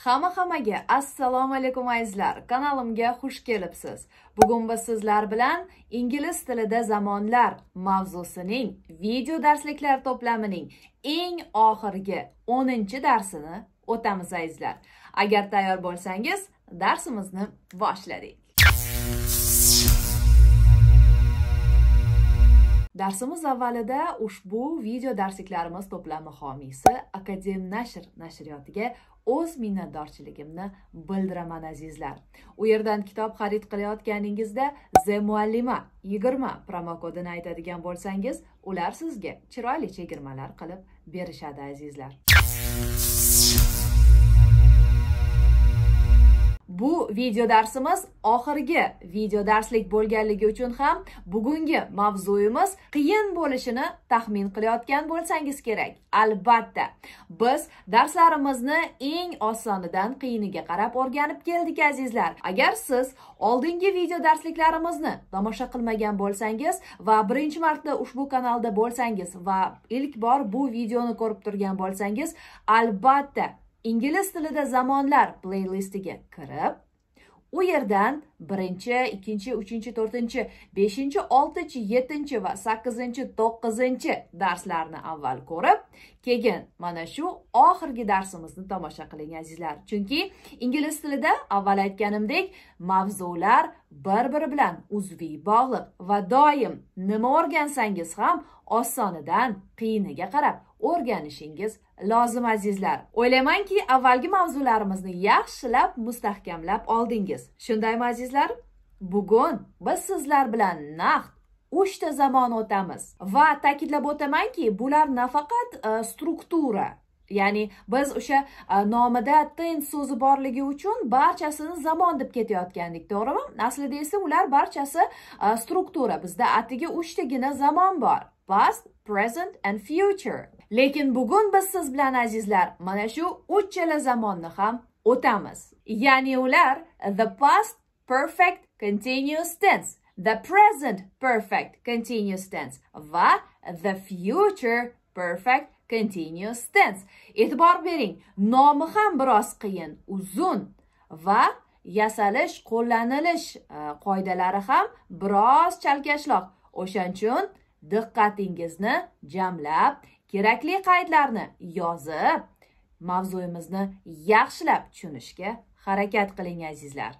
Hamma hammaga assalomu alaykum azizlar. Kanalimga xush kelibsiz. Bugun biz sizlar bilan ingliz tilida zamonlar mavzusining video darsliklar to'plamining eng oxirgi 10-darsini o'tamiz azizlar. Agar tayyor bo'lsangiz, darsimizni boshladik. Darsimiz avvalida ushbu video darsliklarimiz to'plami homiysi Akadem nashr nashriyotiga o'z minnatdorchiligimni bildiraman azizlar u yerdan kitob xarid qilayotganingizda the muallima yigirma promokodini aytadigan bo'lsangiz ular sizga chiroyli chegirmalar qilib berishadi azizlar bu video darsimiz oxirgi video darslik bo'lganligi uchun ham bugungi mavzuyimiz qiyin bo'lishini taxmin qilayotgan bo'lsangiz kerak albatta biz darslarimizni eng osonidan qiyiniga qarab o'rganib keldik azizlar agar siz oldingi video darsliklarimizni tomosha qilmagan bo'lsangiz va birinchi marta ushbu kanalda bo'lsangiz va ilk bor bu videoni ko'rib turgan bo'lsangiz albatta ingliz tilida zamonlar playlistiga kirib u yerdan birinchi ikkinchi uchinchi to'rtinchi beshinchi oltinchi yettinchi va sakkizinchi to'qqizinchi darslarni avval ko'rib keyin mana shu oxirgi darsimizni tomosha qiling azizlar chunki ingliz tilida avval aytganimdek mavzular bir biri bilan uzviy bog'liq va doim nima o'rgansangiz ham osonidan qiyiniga qarab o'rganishingiz lozim azizlar o'ylaymanki avvalgi mavzularimizni yaxshilab mustahkamlab oldingiz shundaymi azizlar bugun biz sizlar bilan naqd uchta zamon o'tamiz va ta'kidlab o'tamanki bular nafaqat e, struktura ya'ni biz o'sha e, nomida ten so'zi borligi uchun barchasini zamon deb ketayotgandik to'g'rimi aslida esa ular barchasi e, struktura bizda atigi uchtagina zamon bor past present and future lekin bugun biz siz bilan azizlar mana shu uchchala zamonni ham o'tamiz ya'ni ular the past perfect continuous tense the present perfect continuous tense va the future perfect continuous tense e'tibor bering nomi ham biroz qiyin uzun va yasalish qo'llanilish e, qoidalari ham biroz chalkashloq o'shaning uchun diqqatingizni jamlab kerakli qaydlarni yozib mavzuyimizni yaxshilab tushunishga harakat qiling azizlar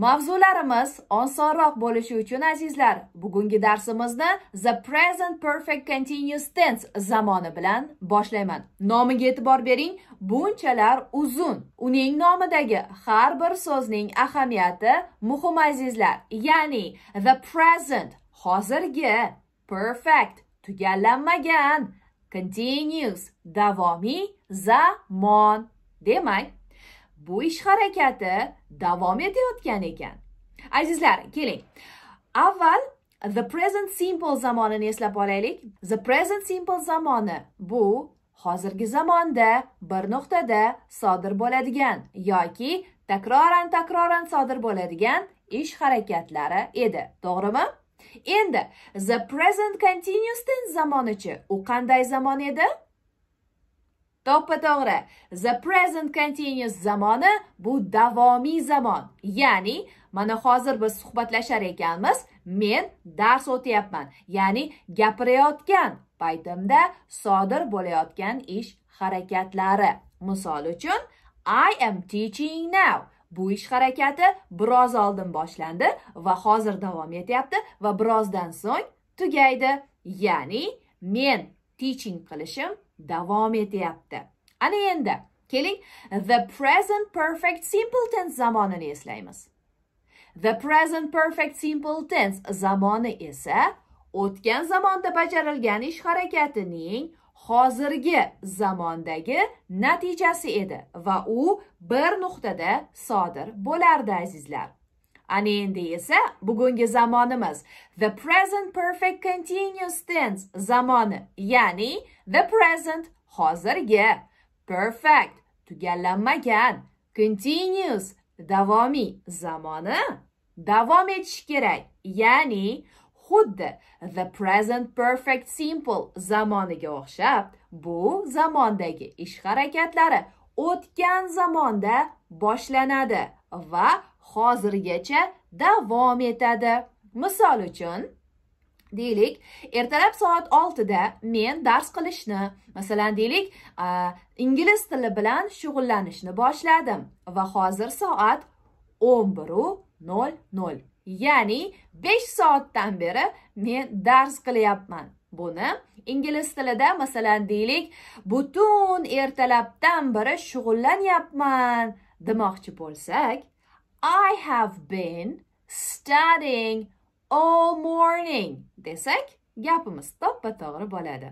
Mavzularimiz osonroq bo'lishi uchun azizlar, bugungi darsimizni The Present Perfect Continuous Tense zamoni bilan boshlayman. Nomiga e'tibor bering, bunchalar uzun. Uning nomidagi har bir so'zning ahamiyati muhim azizlar. Ya'ni the present hozirgi, perfect tugallanmagan, continuous davomiy zamon. Demak, bu ish harakati davom etayotgan ekan azizlar keling avval the present simple zamonini eslab olaylik the present simple zamoni bu hozirgi zamonda bir nuqtada sodir bo'ladigan yoki takroran takroran sodir bo'ladigan ish harakatlari edi to'g'rimi endi the present continuous tense zamonichi u qanday zamon edi To'ppa to'g'ri. The present continuous zamoni bu davomiy zamon. Ya'ni mana hozir biz suhbatlashar ekanmiz, men dars o'tyapman. Ya'ni gapirayotgan paytimda sodir bo'layotgan ish harakatlari. Misol uchun I am teaching now. Bu ish harakati biroz oldin boshlandi va hozir davom etyapti va birozdan so'ng tugaydi. Ya'ni men teaching qilishim davom etyapti ana endi keling the present perfect simple tense zamonini eslaymiz the present perfect simple tense zamoni esa o'tgan zamonda bajarilgan ish harakatining hozirgi zamondagi natijasi edi va u bir nuqtada sodir bo'lardi azizlar ana endi esa bugungi zamonimiz the present perfect continuous tense zamoni ya'ni the present hozirgi perfect tugallanmagan continuous davomiy zamoni davom etishi kerak ya'ni xuddi the present perfect simple zamoniga o'xshab bu zamondagi ish harakatlari o'tgan zamonda boshlanadi va hozirgacha davom etadi misol uchun deylik ertalab soat oltida men dars qilishni masalan deylik ingliz tili bilan shug'ullanishni boshladim va hozir soat o'n biru nol nol ya'ni besh soatdan beri men dars qilyapman buni ingliz tilida masalan deylik butun ertalabdan beri shug'ullanyapman demoqchi bo'lsak i have been studying all morning desak gapimiz to'ppa to'g'ri bo'ladi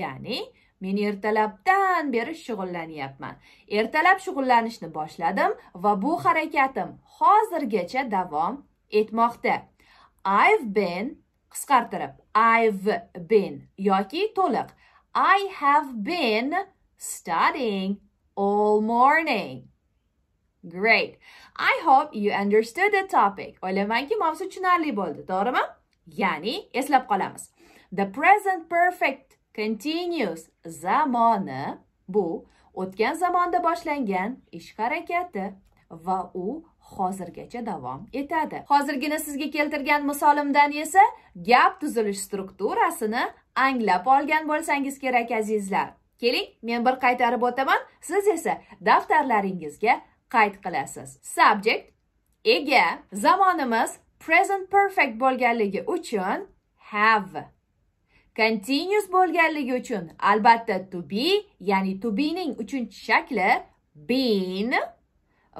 ya'ni men ertalabdan beri shug'ullanyapman ertalab shug'ullanishni boshladim va bu harakatim hozirgacha davom etmoqda i've been qisqartirib i've been yoki to'liq i have been studying all morning great i hope you understood the topic o'ylaymanki mavzu tushunarli bo'ldi to'g'rimi ya'ni eslab qolamiz the present perfect continuous zamoni bu o'tgan zamonda boshlangan ish harakati va u hozirgacha davom etadi hozirgina sizga keltirgan misolimdan esa gap tuzilish strukturasini anglab olgan bo'lsangiz kerak azizlar keling men bir qaytarib o'taman siz esa daftarlaringizga qayd qilasiz subject ega zamonimiz present perfect bo'lganligi uchun have continuous bo'lganligi uchun albatta to be ya'ni to be ning uchinchi shakli been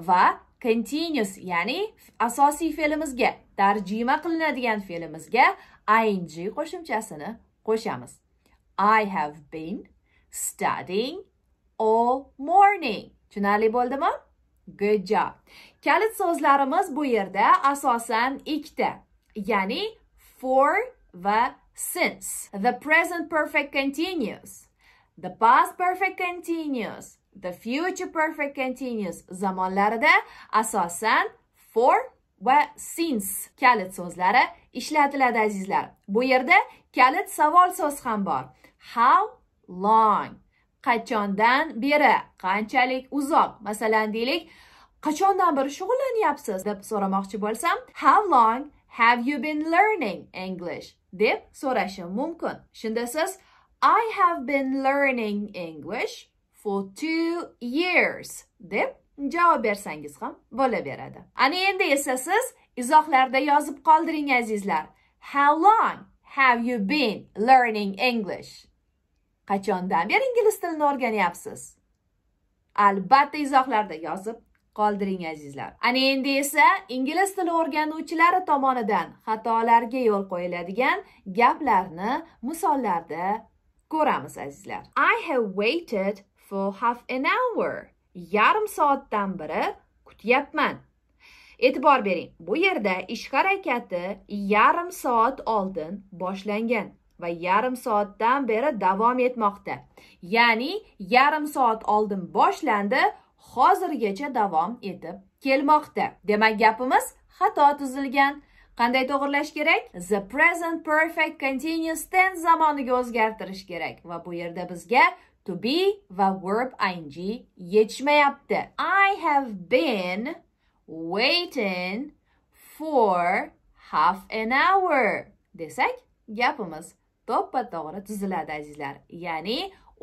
va continuous ya'ni asosiy fe'limizga tarjima qilinadigan fe'limizga ing qo'shimchasini qo'shamiz i have been studying all morning tushunarli bo'ldimi good job kalit so'zlarimiz bu yerda asosan ikkita ya'ni for va since the present perfect continuous the past perfect continuous The future perfect continuous zamonlarida asosan for va since kalit so'zlari ishlatiladi azizlar. Bu yerda kalit savol so'z ham bor. How long? Qachondan beri? Qanchalik uzoq? Masalan, deylik, qachondan beri shug'ullanyapsiz deb so'ramoqchi bo'lsam, how long have you been learning English deb so'rashim mumkin. Shunda siz I have been learning English for two years deb javob bersangiz ham bo'laveradi ana endi esa siz izohlarda yozib qoldiring azizlar how long have you been learning english qachondan beri ingliz tilini o'rganyapsiz albatta izohlarda yozib qoldiring azizlar ana endi esa ingliz tili o'rganuvchilari tomonidan xatolarga yo'l qo'yiladigan gaplarni misollarda ko'ramiz azizlar i have waited for half an hour. Yarim soatdan beri kutyapman. E'tibor bering, bu yerda ish harakati yarim soat oldin boshlangan va yarim soatdan beri davom etmoqda. Ya'ni yarim soat oldin boshlandi, hozirgacha davom etib kelmoqda. Demak, gapimiz xato tuzilgan. Qanday to'g'irlash kerak? The present perfect continuous tense zamoniga o'zgartirish kerak va bu yerda bizga to be va verb ing yetishmayapti. I have been waiting for half an hour desak gapimiz to'ppa to'g'ri tuziladi azizlar. Ya'ni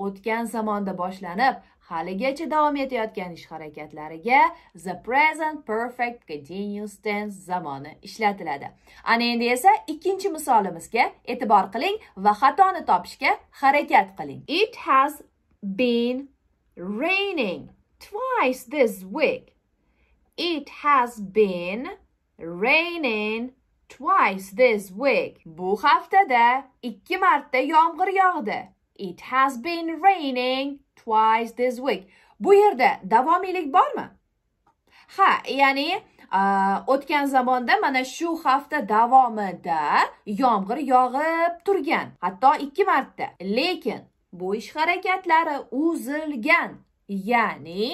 o'tgan zamonda boshlanib haligacha davom etayotgan ish harakatlariga the present perfect continuous tense zamoni ishlatiladi ana endi esa ikkinchi misolimizga e'tibor qiling va xatoni topishga harakat qiling it has been raining twice this week. It has been raining twice this week. Bu haftada ikki marta yomg'ir yog'di. It has been raining twice this week. Bu yerda davomiylik bormi? Ha, ya'ni o'tgan zamonda mana shu hafta davomida yomg'ir yog'ib turgan hatto ikki marta lekin bu ish harakatlari uzilgan ya'ni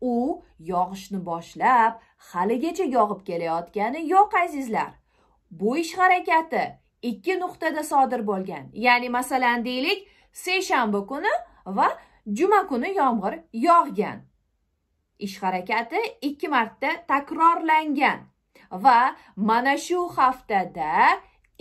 u yog'ishni boshlab haligacha yog'ib kelayotgani yo'q azizlar bu ish harakati ikki nuqtada sodir bo'lgan ya'ni masalan deylik seshanba kuni va juma kuni yomg'ir yog'gan ish harakati ikki marta takrorlangan va mana shu haftada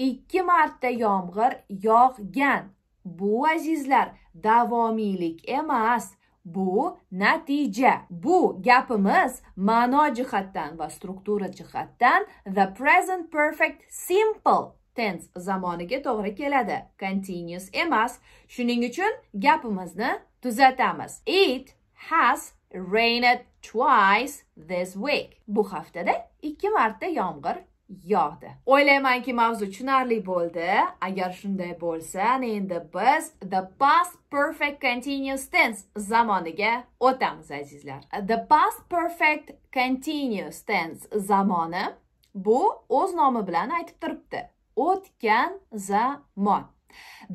ikki marta yomg'ir yog'gan Bu azizlar davomiylik emas, bu natija. Bu gapimiz ma'no jihatdan va struktura jihatdan the present perfect simple tense zamoniga to'g'ri keladi. Continuous emas. Shuning uchun gapimizni tuzatamiz. It has rained twice this week. Bu haftada ikki marta yomg'ir yog'di o'ylaymanki mavzu tushunarli bo'ldi agar shunday bo'lsa endi biz the past perfect continuous tense zamoniga o'tamiz azizlar the past perfect continuous tense zamoni bu o'z nomi bilan aytib turibdi o'tgan zamon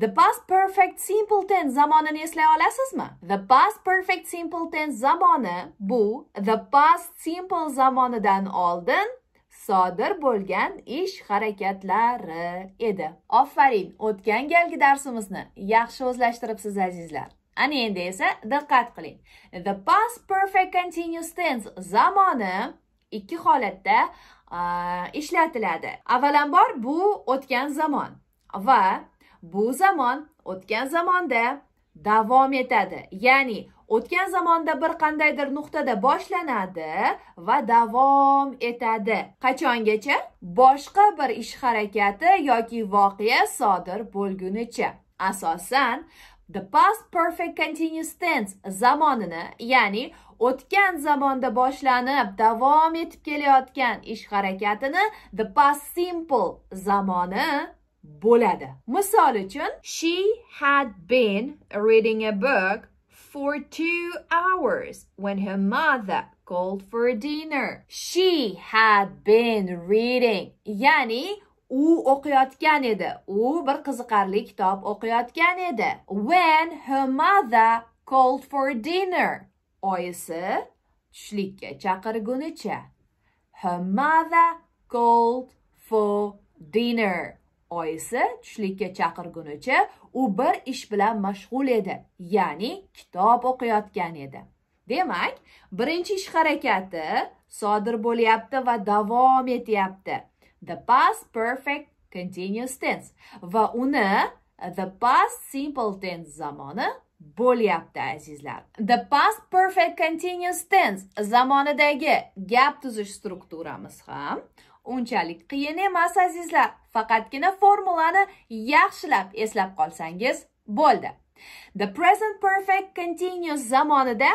The past perfect simple tense zamonini eslay olasizmi? The past perfect simple tense zamoni bu the past simple zamonidan oldin sodir bo'lgan ish harakatlari edi ofarin o'tgan galgi darsimizni yaxshi o'zlashtiribsiz azizlar ana endi esa diqqat qiling the past perfect continuous tense zamoni ikki holatda ishlatiladi avvalambor bu o'tgan zamon va bu zamon o'tgan zamonda davom etadi ya'ni o'tgan zamonda bir qandaydir nuqtada boshlanadi va davom etadi qachongacha boshqa bir ish harakati yoki voqea sodir bo'lgunicha asosan the past perfect continuous tense zamonini ya'ni o'tgan zamonda boshlanib davom etib kelayotgan ish harakatini the past simple zamoni bo'ladi misol uchun she had been reading a book for two hours when her mother called for a dinner. She had been reading. Yani u o'qiyotgan edi. U bir qiziqarli kitob o'qiyotgan edi. When her mother called for a dinner. Oyisi tushlikka chaqirgunicha. Her mother called for dinner. oyisi tushlikka chaqirgunicha u bir ish bilan mashg'ul edi ya'ni kitob o'qiyotgan edi demak birinchi ish harakati sodir bo'lyapti va davom etyapti the past perfect continuous tense va uni the past simple tense zamoni bo'lyapti azizlar the past perfect continuous tense zamonidagi gap tuzish strukturamiz ham unchalik qiyin emas azizlar faqatgina formulani yaxshilab eslab qolsangiz bo'ldi the present perfect continuous zamonida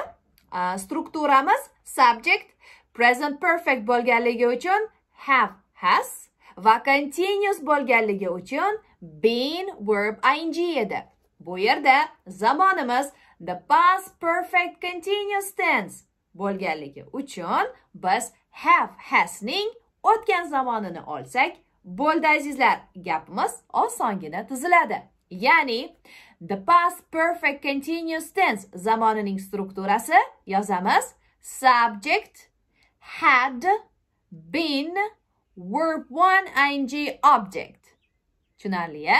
strukturamiz subject present perfect bo'lganligi uchun have has va continuous bo'lganligi uchun been verb ing edi bu yerda zamonimiz the past perfect continuous tense bo'lganligi uchun biz have hasning o'tgan zamonini olsak bo'ldi azizlar gapimiz osongina tuziladi ya'ni the past perfect continuous tense zamonining strukturasi yozamiz subject had been verb one ing object tushunarli a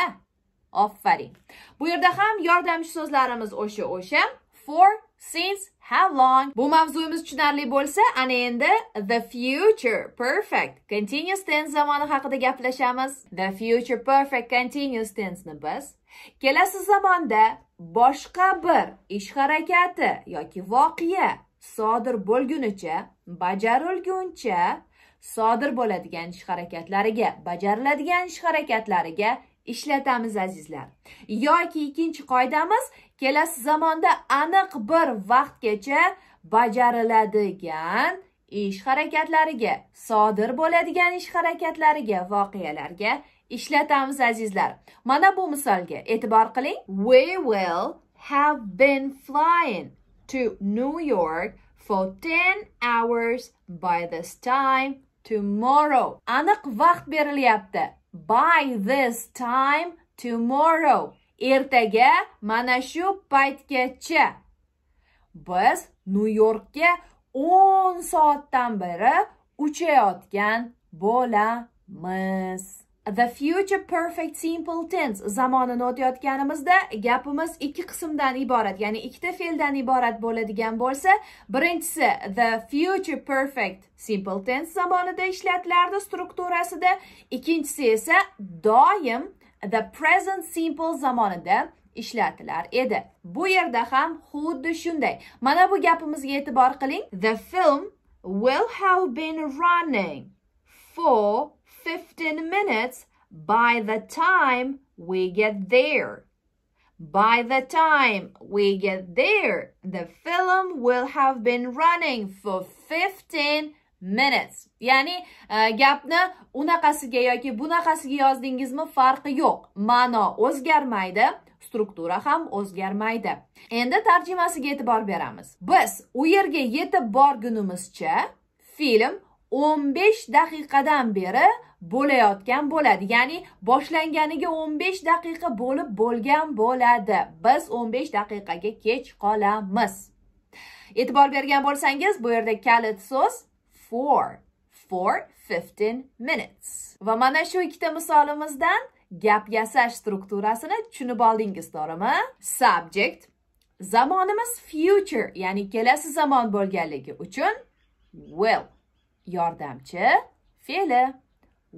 Affarin. Bu yerda ham yordamchi so'zlarimiz o'sha o'sha for, since, how long bu mavzuimiz tushunarli bo'lsa ana endi the future perfect continuous tense zamoni haqida gaplashamiz the future perfect continuous tenseni biz kelasi zamonda boshqa bir ish harakati yoki voqea sodir bo'lgunicha bajarilguncha sodir bo'ladigan ish harakatlariga bajariladigan ish harakatlariga ishlatamiz azizlar yoki ikkinchi qoidamiz kelasi zamonda aniq bir vaqtgacha bajariladigan ish harakatlariga sodir bo'ladigan ish harakatlariga voqealarga ishlatamiz azizlar mana bu misolga e'tibor qiling we will have been flying to new york for 10 hours by this time tomorrow aniq vaqt berilyapti by this time tomorrow ertaga mana shu paytgacha biz nyu yorkka o'n soatdan beri uchayotgan bo'lamiz The future perfect simple tense zamonini o'tayotganimizda gapimiz ikki qismdan iborat, ya'ni ikkita fe'ldan iborat bo'ladigan bo'lsa, birinchisi the future perfect simple tense zamonida ishlatilardi strukturasida, ikkinchisi esa doim the present simple zamonida ishlatilar edi bu yerda ham xuddi shunday mana bu gapimizga e'tibor qiling the film will have been running for 15 minutes by the time we get there by the time we get there the film will have been running for 15 minutes ya'ni e, gapni unaqasiga yoki bunaqasiga yozdingizmi farqi yo'q ma'no o'zgarmaydi struktura ham o'zgarmaydi endi tarjimasiga e'tibor beramiz biz u yerga yetib borgunimizcha film 15 daqiqadan beri bo'layotgan bo'ladi ya'ni boshlanganiga 15 daqiqa bo'lib bo'lgan bo'ladi biz 15 daqiqaga kech qolamiz e'tibor bergan bo'lsangiz bu yerda kalit so'z for for 15 minutes. Va mana shu ikkita misolimizdan gap yasash strukturasini tushunib oldingiz, to'g'rimi? Subject zamonimiz future, ya'ni kelasi zamon bo'lganligi uchun will yordamchi fe'li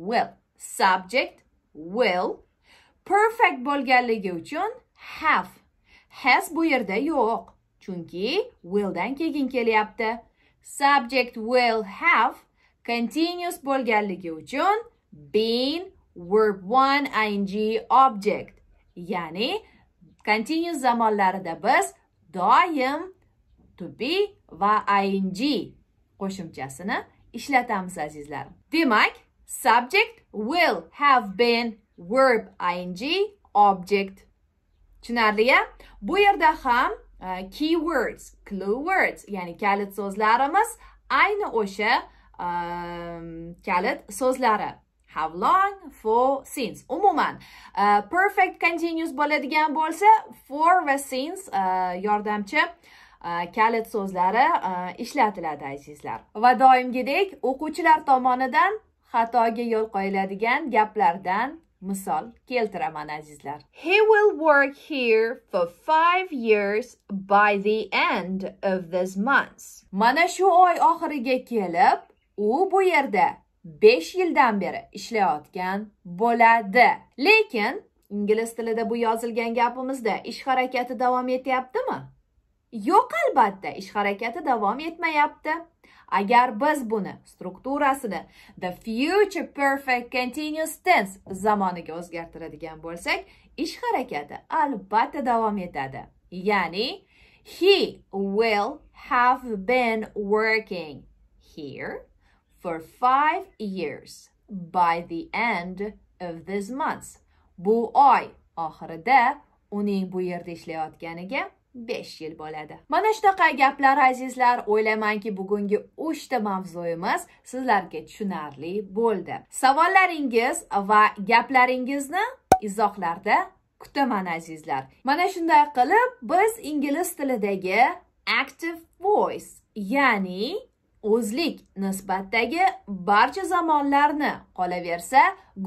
will. Subject will perfect bo'lganligi uchun have. Has bu yerda yo'q, chunki will dan keyin kelyapti. subject will have continuous bo'lganligi uchun been verb 1 ing object. Ya'ni continuous zamonlarida biz doim to be va ing qo'shimchasini ishlatamiz azizlarim. Demak, subject will have been verb ing object. tushunarlia Bu yerda ham Э, keywords, clue words, ya'ni kalit so'zlarimiz ayni o'sha ehm, kalit so'zlari. How long, for, since. Umuman, e, perfect continuous bo'ladigan bo'lsa, for va since e, yordamchi e, kalit so'zlari ishlatiladi azizlar. Va doimgidek o'quvchilar tomonidan xatoga yo'l qo'yiladigan gaplardan Misol keltiraman azizlar. He will work here for five years by the end of this month. Mana shu oy oxiriga kelib, u bu yerda 5 yildan beri ishlayotgan bo'ladi. Lekin ingliz tilida bu yozilgan gapimizda ish harakati davom etyaptimi? Yo'q albatta, ish harakati davom etmayapti. Agar biz buni strukturasini the future perfect continuous tense zamoniga o'zgartiradigan bo'lsak, ish harakati albatta davom etadi. Ya'ni he will have been working here for 5 years by the end of this month. Bu oy oxirida uning bu yerda ishlayotganiga 5 yil bo'ladi mana shunaqa gaplar azizlar o'ylaymanki bugungi 3 ta mavzuyimiz sizlarga tushunarli bo'ldi savollaringiz va gaplaringizni izohlarda kutaman azizlar mana shunday qilib biz ingliz tilidagi active voice ya'ni o'zlik nisbatdagi barcha zamonlarni qolaversa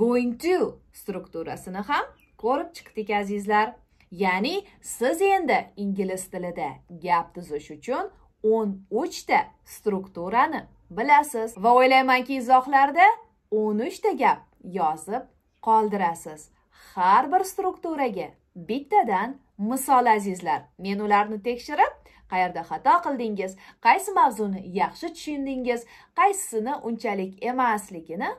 going to strukturasini ham ko'rib chiqdik azizlar ya'ni siz endi ingliz tilida gap tuzish uchun 13 ta strukturani bilasiz va o'ylaymanki izohlarda 13 ta gap yozib qoldirasiz har bir strukturaga bittadan misol azizlar men ularni tekshirib qayerda xato qildingiz qaysi mavzuni yaxshi tushundingiz qaysisini unchalik emasligini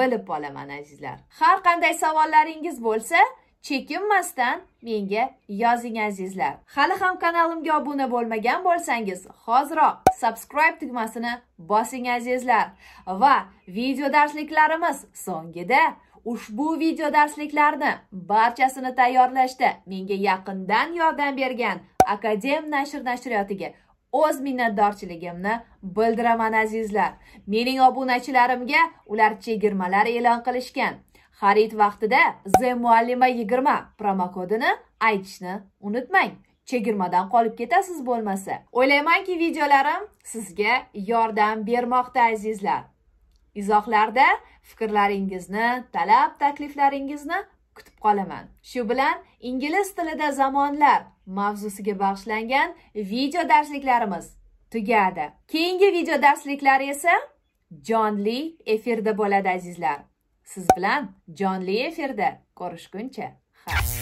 bilib olaman azizlar har qanday savollaringiz bo'lsa chekinmasdan menga yozing azizlar hali ham kanalimga obuna bo'lmagan bo'lsangiz hoziroq subscribe tugmasini bosing azizlar va video darsliklarimiz so'ngida ushbu video darsliklarni barchasini tayyorlashda menga yaqindan yordam bergan akadem nashr nashriyotiga o'z minnatdorchiligimni bildiraman azizlar mening obunachilarimga ular chegirmalar e'lon qilishgan Xarid vaqtida Z muallima 20 promokodini aytishni unutmang. Chegirmadan qolib ketasiz bo'lmasa. O'ylaymanki, videolarim sizga yordam bermoqda azizlar. Izohlarda fikrlaringizni, talab takliflaringizni kutib qolaman. Shu bilan ingliz tilida zamonlar mavzusiga bag'ishlangan video darsliklarimiz tugadi. Keyingi video darsliklari esa jonli efirda bo'ladi azizlar. siz bilan jonli efirda ko'rishguncha xayr